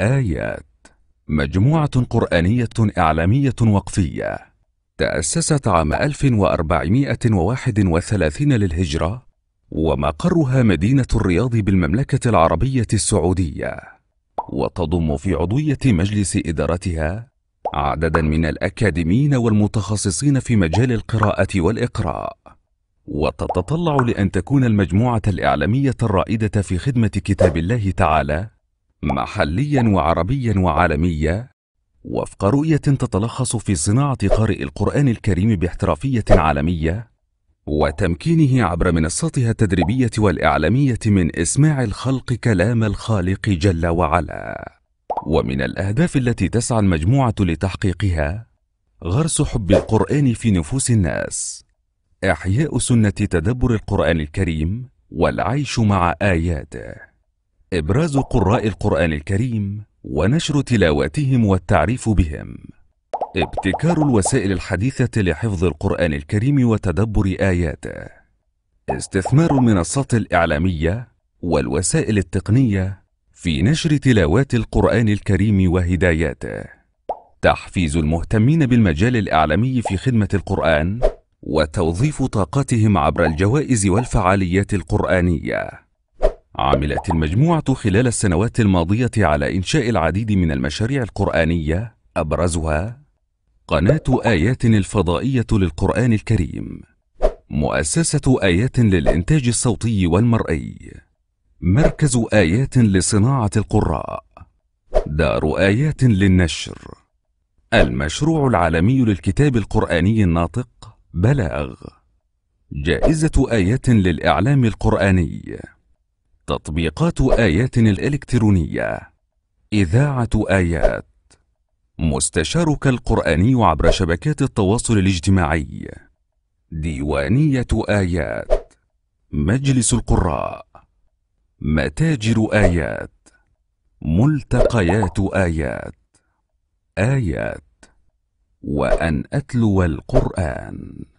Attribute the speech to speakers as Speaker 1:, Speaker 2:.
Speaker 1: آيات مجموعة قرآنية إعلامية وقفية تأسست عام 1431 للهجرة ومقرها مدينة الرياض بالمملكة العربية السعودية وتضم في عضوية مجلس إدارتها عددا من الأكاديميين والمتخصصين في مجال القراءة والإقراء وتتطلع لأن تكون المجموعة الإعلامية الرائدة في خدمة كتاب الله تعالى محليا وعربيا وعالميا وفق رؤية تتلخص في صناعة قارئ القرآن الكريم باحترافية عالمية وتمكينه عبر منصاتها التدريبية والإعلامية من إسماع الخلق كلام الخالق جل وعلا ومن الأهداف التي تسعى المجموعة لتحقيقها غرس حب القرآن في نفوس الناس إحياء سنة تدبر القرآن الكريم والعيش مع آياته إبراز قراء القرآن الكريم ونشر تلاواتهم والتعريف بهم. ابتكار الوسائل الحديثة لحفظ القرآن الكريم وتدبر آياته. استثمار المنصات الإعلامية والوسائل التقنية في نشر تلاوات القرآن الكريم وهداياته. تحفيز المهتمين بالمجال الإعلامي في خدمة القرآن وتوظيف طاقتهم عبر الجوائز والفعاليات القرآنية. عملت المجموعة خلال السنوات الماضية على إنشاء العديد من المشاريع القرآنية أبرزها قناة آيات الفضائية للقرآن الكريم مؤسسة آيات للإنتاج الصوتي والمرئي مركز آيات لصناعة القراء دار آيات للنشر المشروع العالمي للكتاب القرآني الناطق بلاغ جائزة آيات للإعلام القرآني تطبيقات آيات الإلكترونية إذاعة آيات مستشارك القرآني عبر شبكات التواصل الاجتماعي ديوانية آيات مجلس القراء متاجر آيات ملتقيات آيات آيات وأن أتلو القرآن